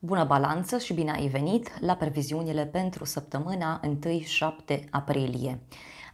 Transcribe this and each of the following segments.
Bună balanță și bine ai venit la previziunile pentru săptămâna 1-7 aprilie.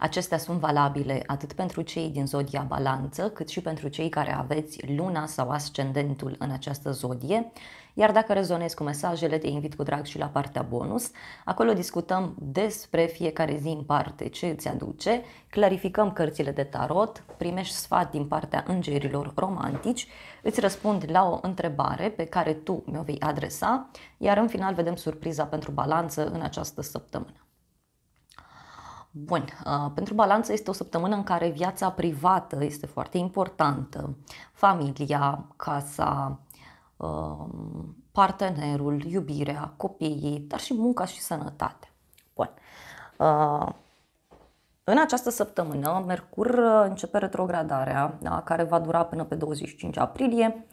Acestea sunt valabile atât pentru cei din zodia balanță, cât și pentru cei care aveți luna sau ascendentul în această zodie. Iar dacă rezonezi cu mesajele, te invit cu drag și la partea bonus. Acolo discutăm despre fiecare zi în parte ce îți aduce, clarificăm cărțile de tarot, primești sfat din partea îngerilor romantici, îți răspund la o întrebare pe care tu mi-o vei adresa, iar în final vedem surpriza pentru balanță în această săptămână. Bun, uh, pentru balanță este o săptămână în care viața privată este foarte importantă. Familia, casa, uh, partenerul, iubirea, copiii, dar și munca și sănătate. Bun. Uh, în această săptămână, Mercur începe retrogradarea, da, care va dura până pe 25 aprilie,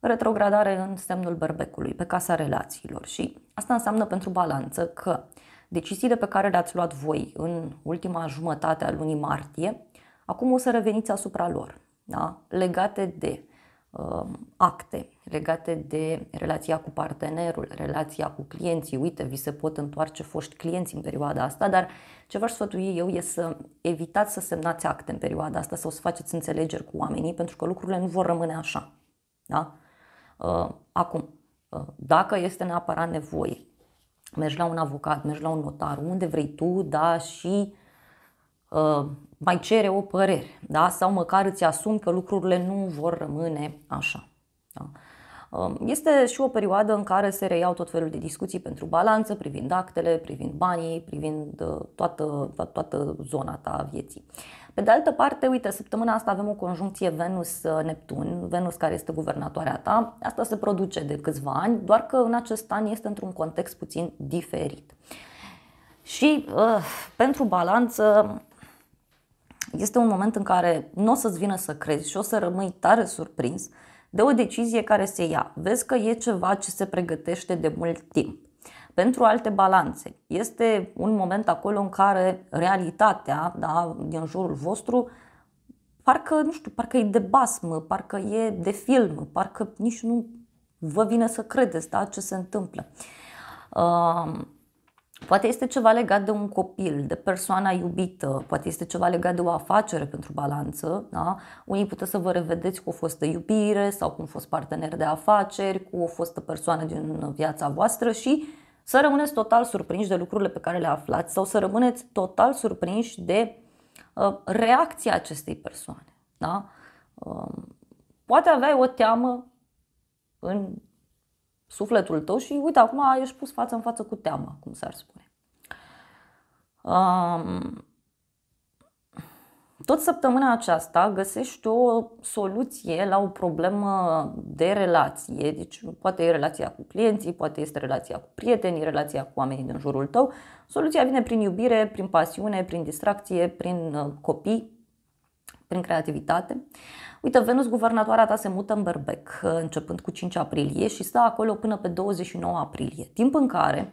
retrogradare în semnul berbecului, pe casa relațiilor. Și asta înseamnă pentru balanță că uh, deciziile pe care le-ați luat voi în ultima jumătate a lunii martie, acum o să reveniți asupra lor, da? legate de uh, acte, legate de relația cu partenerul, relația cu clienții. Uite, vi se pot întoarce foști clienți în perioada asta, dar ce v-aș sfătui eu e să evitați să semnați acte în perioada asta sau să faceți înțelegeri cu oamenii, pentru că lucrurile nu vor rămâne așa. Da? Uh, acum, uh, dacă este neapărat nevoie mergi la un avocat, mergi la un notar, unde vrei tu, da, și uh, mai cere o părere, da, sau măcar îți asumi că lucrurile nu vor rămâne așa. Da? Uh, este și o perioadă în care se reiau tot felul de discuții pentru balanță, privind actele, privind banii, privind uh, toată, toată zona ta vieții. Pe de altă parte, uite, săptămâna asta avem o conjuncție Venus-Neptun, Venus care este guvernatoarea ta. Asta se produce de câțiva ani, doar că în acest an este într-un context puțin diferit. Și uh, pentru balanță, este un moment în care nu o să-ți vină să crezi și o să rămâi tare surprins de o decizie care se ia. Vezi că e ceva ce se pregătește de mult timp pentru alte balanțe. Este un moment acolo în care realitatea da, din jurul vostru parcă, nu știu, parcă e de basmă, parcă e de film, parcă nici nu vă vine să credeți da, ce se întâmplă. Uh, poate este ceva legat de un copil, de persoana iubită, poate este ceva legat de o afacere pentru balanță. Da? Unii puteți să vă revedeți cu o fostă iubire sau cu un fost partener de afaceri, cu o fostă persoană din viața voastră și să rămâneți total surprinși de lucrurile pe care le aflați sau să rămâneți total surprinși de uh, reacția acestei persoane. Da? Uh, poate aveai o teamă în sufletul tău și uite, acum ești pus față în față cu teama, cum s-ar spune. Um, tot săptămâna aceasta găsești o soluție la o problemă de relație. Deci, poate e relația cu clienții, poate este relația cu prietenii, relația cu oamenii din jurul tău. Soluția vine prin iubire, prin pasiune, prin distracție, prin uh, copii, prin creativitate. Uite, Venus, guvernatoarea ta se mută în Berbec uh, începând cu 5 aprilie și stă acolo până pe 29 aprilie, timp în care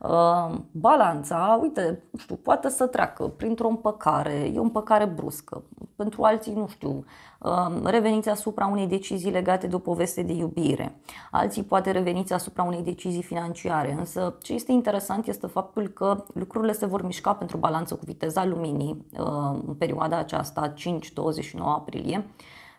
Ehm, balanța, uite, nu știu, poate să treacă printr-o împăcare, e o împăcare bruscă. Pentru alții, nu știu, ehm, reveniți asupra unei decizii legate de o poveste de iubire. Alții poate reveniți asupra unei decizii financiare. Însă ce este interesant este faptul că lucrurile se vor mișca pentru balanță cu viteza luminii ehm, în perioada aceasta, 5-29 aprilie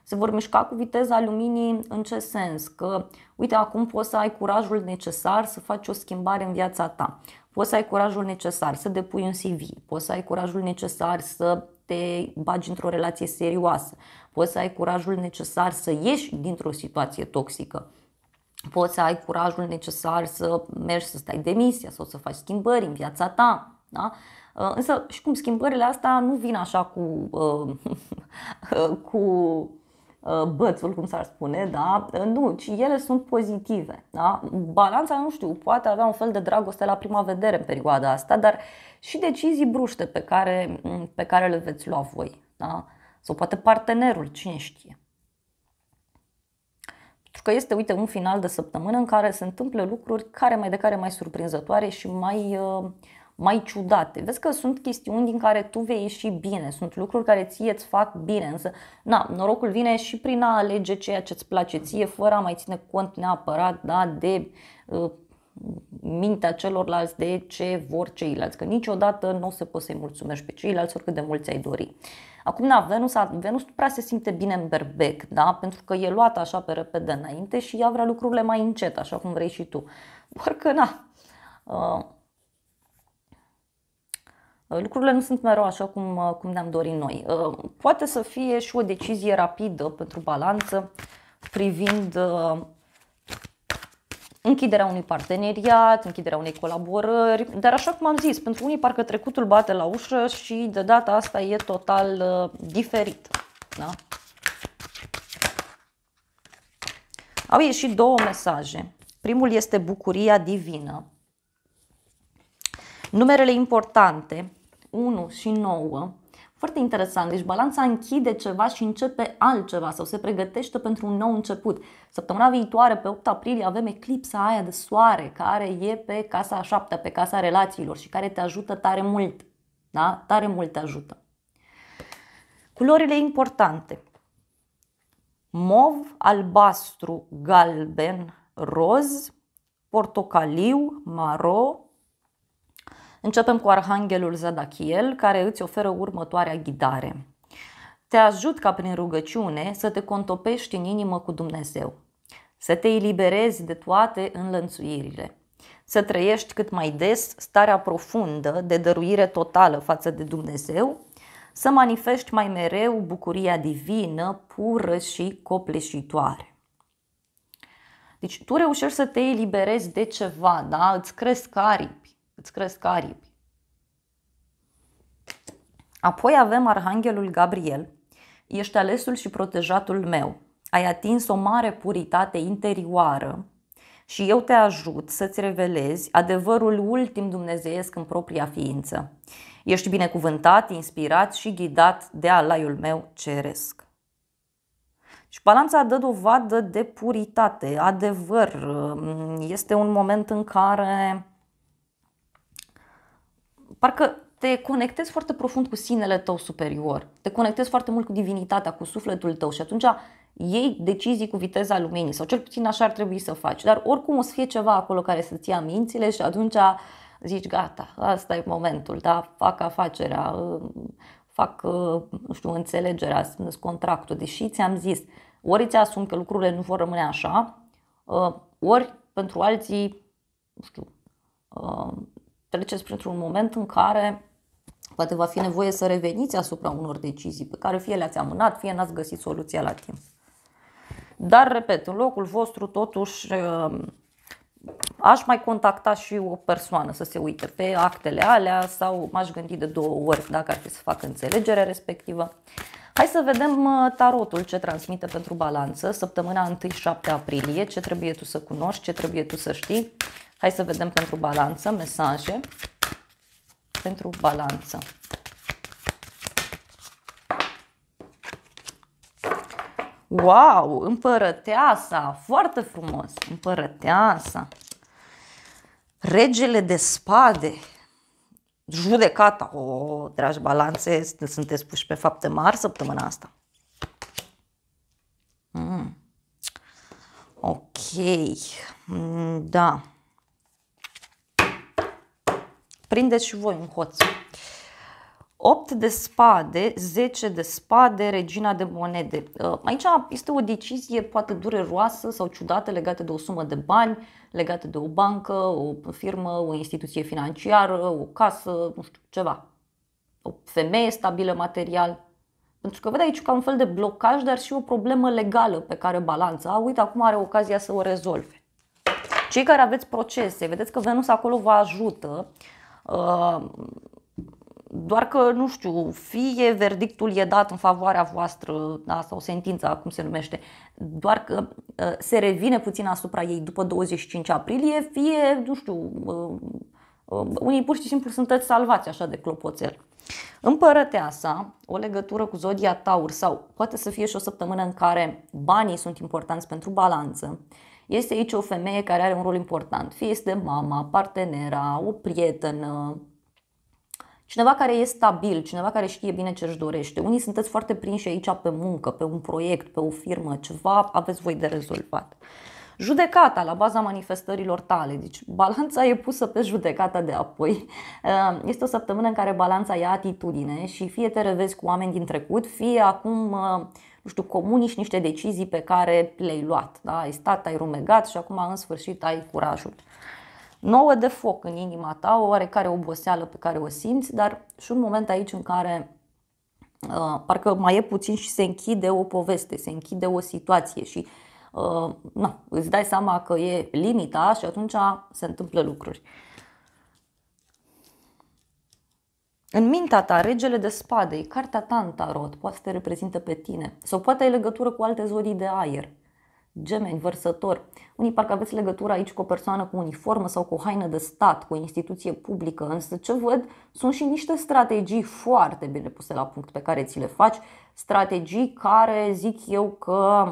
se vor mișca cu viteza luminii în ce sens? Că, uite, acum poți să ai curajul necesar să faci o schimbare în viața ta. Poți să ai curajul necesar să depui un CV, poți să ai curajul necesar să te bagi într-o relație serioasă, poți să ai curajul necesar să ieși dintr-o situație toxică, poți să ai curajul necesar să mergi să stai demisia sau să faci schimbări în viața ta. Da? Însă, și cum schimbările astea nu vin așa cu, uh, cu Uh, bățul, cum s-ar spune, da? Uh, nu, ci ele sunt pozitive. Da? Balanța, nu știu, poate avea un fel de dragoste la prima vedere în perioada asta, dar și decizii bruște pe care, mm, pe care le veți lua voi. Da? Sau poate partenerul, cine știe. Pentru că este, uite, un final de săptămână în care se întâmplă lucruri care mai de care mai surprinzătoare și mai uh, mai ciudate. Vezi că sunt chestiuni din care tu vei ieși bine, sunt lucruri care ție îți fac bine, însă na, norocul vine și prin a alege ceea ce îți place ție, fără a mai ține cont neapărat da, de uh, mintea celorlalți de ce vor ceilalți, că niciodată nu o să poți să-i mulțumești pe ceilalți oricât de mult ai dori. Acum, na, Venus, Venus nu prea se simte bine în berbec, da? pentru că e luat așa pe repede înainte și ea vrea lucrurile mai încet, așa cum vrei și tu. Doar na, uh, lucrurile nu sunt mereu așa cum, uh, cum ne-am dorit noi. Uh, poate să fie și o decizie rapidă pentru balanță privind uh, închiderea unui parteneriat, închiderea unei colaborări, dar așa cum am zis, pentru unii parcă trecutul bate la ușă și de data asta e total diferit. Da? Au ieșit două mesaje. Primul este bucuria divină. Numerele importante 1 și 9. Foarte interesant, deci balanța închide ceva și începe altceva sau se pregătește pentru un nou început. Săptămâna viitoare, pe 8 aprilie, avem eclipsa aia de soare care e pe casa a șaptea, pe casa relațiilor și care te ajută tare mult. Da? Tare mult te ajută. Culorile importante. Mov, albastru, galben, roz, portocaliu, maro, Începem cu Arhanghelul Zadachiel, care îți oferă următoarea ghidare. Te ajut ca prin rugăciune să te contopești în inimă cu Dumnezeu, să te eliberezi de toate înlănțuirile, să trăiești cât mai des starea profundă de dăruire totală față de Dumnezeu, să manifesti mai mereu bucuria divină, pură și copleșitoare. Deci tu reușești să te eliberezi de ceva, da? îți cresc aripi, îți cresc aripi. Apoi avem Arhanghelul Gabriel. Ești alesul și protejatul meu. Ai atins o mare puritate interioară și eu te ajut să-ți revelezi adevărul ultim dumnezeiesc în propria ființă. Ești binecuvântat, inspirat și ghidat de alaiul meu ceresc. Și balanța dă dovadă de puritate, adevăr. Este un moment în care parcă te conectezi foarte profund cu sinele tău superior, te conectezi foarte mult cu divinitatea, cu sufletul tău și atunci iei decizii cu viteza luminii sau cel puțin așa ar trebui să faci. Dar oricum o să fie ceva acolo care să-ți ia mințile și atunci zici gata, asta e momentul, da? fac afacerea, fac, nu știu, înțelegerea, contractul, deși ți-am zis, ori ți asum că lucrurile nu vor rămâne așa, ori pentru alții, nu știu, treceți printr-un moment în care poate va fi nevoie să reveniți asupra unor decizii pe care fie le-ați amânat, fie n-ați găsit soluția la timp. Dar, repet, în locul vostru, totuși, um, aș mai contacta și o persoană să se uite pe actele alea sau m-aș gândi de două ori dacă ar fi să fac înțelegerea respectivă. Hai să vedem uh, tarotul ce transmite pentru balanță săptămâna 1-7 aprilie, ce trebuie tu să cunoști, ce trebuie tu să știi Hai să vedem pentru balanță, mesaje pentru balanță. Wow, împărăteasa, foarte frumos, împărăteasa, regele de spade, judecata, o, oh, dragi balanțe, sunteți puși pe fapte mari săptămâna asta. Mm. Ok, mm, da. Prindeți și voi un hoț. 8 de spade, 10 de spade, regina de monede. Uh, aici este o decizie poate dureroasă sau ciudată legată de o sumă de bani, legată de o bancă, o firmă, o instituție financiară, o casă, nu știu, ceva. O femeie stabilă material. Pentru că vede aici ca un fel de blocaj, dar și o problemă legală pe care balanța. Uite, acum are ocazia să o rezolve. Cei care aveți procese, vedeți că Venus acolo vă ajută Ă, doar că, nu știu, fie verdictul e dat în favoarea voastră, da, sau sentința, cum se numește, doar că ă, se revine puțin asupra ei după 25 aprilie, fie, nu știu, ă, unii pur și simplu sunteți salvați așa de clopoțel. Împărăteasa, o legătură cu zodia Taur sau poate să fie și o săptămână în care banii sunt importanți pentru balanță este aici o femeie care are un rol important, fie este mama, partenera, o prietenă, cineva care e stabil, cineva care știe bine ce își dorește. Unii sunteți foarte prinși aici pe muncă, pe un proiect, pe o firmă, ceva aveți voi de rezolvat. Judecata la baza manifestărilor tale, deci balanța e pusă pe judecata de apoi. Eh, este o săptămână în care balanța ia atitudine și fie te revezi cu oameni din trecut, fie acum eh, nu știu, comunici niște decizii pe care le-ai luat. Da? Ai stat, ai rumegat și acum în sfârșit ai curajul. Nouă de foc în inima ta, o oarecare oboseală pe care o simți, dar și un moment aici în care uh, parcă mai e puțin și se închide o poveste, se închide o situație și uh, na, îți dai seama că e limita și atunci se întâmplă lucruri. Uh, În mintea ta, regele de spade e cartea ta în tarot, poate să te reprezintă pe tine sau poate ai legătură cu alte zodii de aer, gemeni, vărsător. Unii parcă aveți legătură aici cu o persoană cu uniformă sau cu o haină de stat, cu o instituție publică, însă ce văd sunt și niște strategii foarte bine puse la punct pe care ți le faci, strategii care zic eu că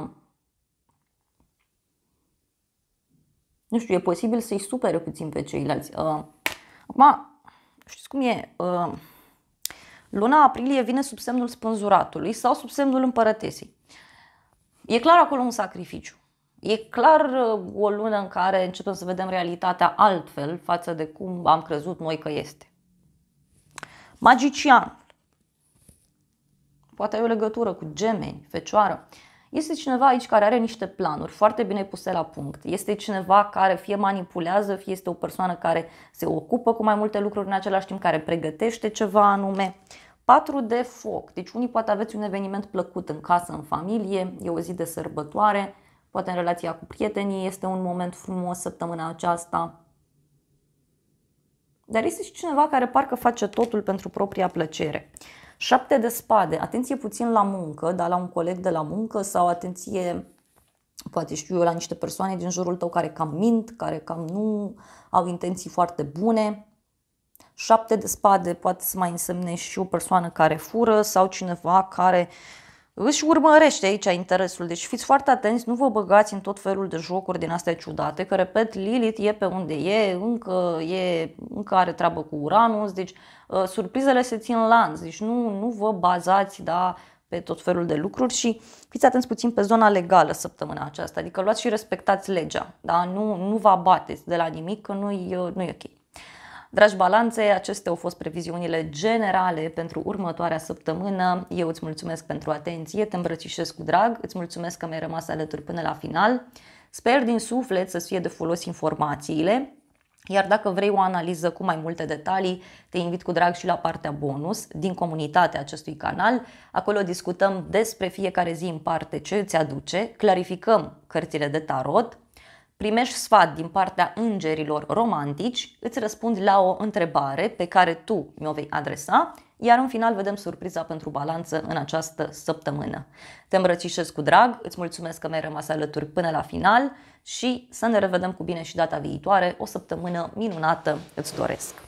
nu știu, e posibil să-i supere puțin pe ceilalți. Uh, acum, știți cum e, uh, luna aprilie vine sub semnul spânzuratului sau sub semnul împărătesei. E clar acolo un sacrificiu. E clar uh, o lună în care începem să vedem realitatea altfel față de cum am crezut noi că este. Magician. Poate ai o legătură cu gemeni, fecioară. Este cineva aici care are niște planuri foarte bine puse la punct. Este cineva care fie manipulează, fie este o persoană care se ocupă cu mai multe lucruri în același timp, care pregătește ceva anume. 4 de foc. Deci unii poate aveți un eveniment plăcut în casă, în familie, e o zi de sărbătoare, poate în relația cu prietenii este un moment frumos săptămâna aceasta. Dar este și cineva care parcă face totul pentru propria plăcere. Șapte de spade, atenție puțin la muncă, dar la un coleg de la muncă sau atenție, poate știu eu, la niște persoane din jurul tău care cam mint, care cam nu au intenții foarte bune. Șapte de spade poate să mai însemne și o persoană care fură sau cineva care uh, își urmărește aici interesul. Deci fiți foarte atenți, nu vă băgați în tot felul de jocuri din astea ciudate, că repet, Lilith e pe unde e, încă, e, încă are treabă cu Uranus, deci uh, surprizele se țin lanț, deci nu, nu vă bazați da, pe tot felul de lucruri și fiți atenți puțin pe zona legală săptămâna aceasta, adică luați și respectați legea, da? nu, nu vă abateți de la nimic, că nu e, e ok. Dragi balanțe, acestea au fost previziunile generale pentru următoarea săptămână. Eu îți mulțumesc pentru atenție, te îmbrățișez cu drag, îți mulțumesc că mi-ai rămas alături până la final. Sper din suflet să fie de folos informațiile, iar dacă vrei o analiză cu mai multe detalii, te invit cu drag și la partea bonus din comunitatea acestui canal. Acolo discutăm despre fiecare zi în parte ce îți aduce, clarificăm cărțile de tarot, primești sfat din partea îngerilor romantici, îți răspund la o întrebare pe care tu mi-o vei adresa, iar în final vedem surpriza pentru balanță în această săptămână. Te îmbrățișez cu drag, îți mulțumesc că mi-ai rămas alături până la final și să ne revedem cu bine și data viitoare, o săptămână minunată îți doresc!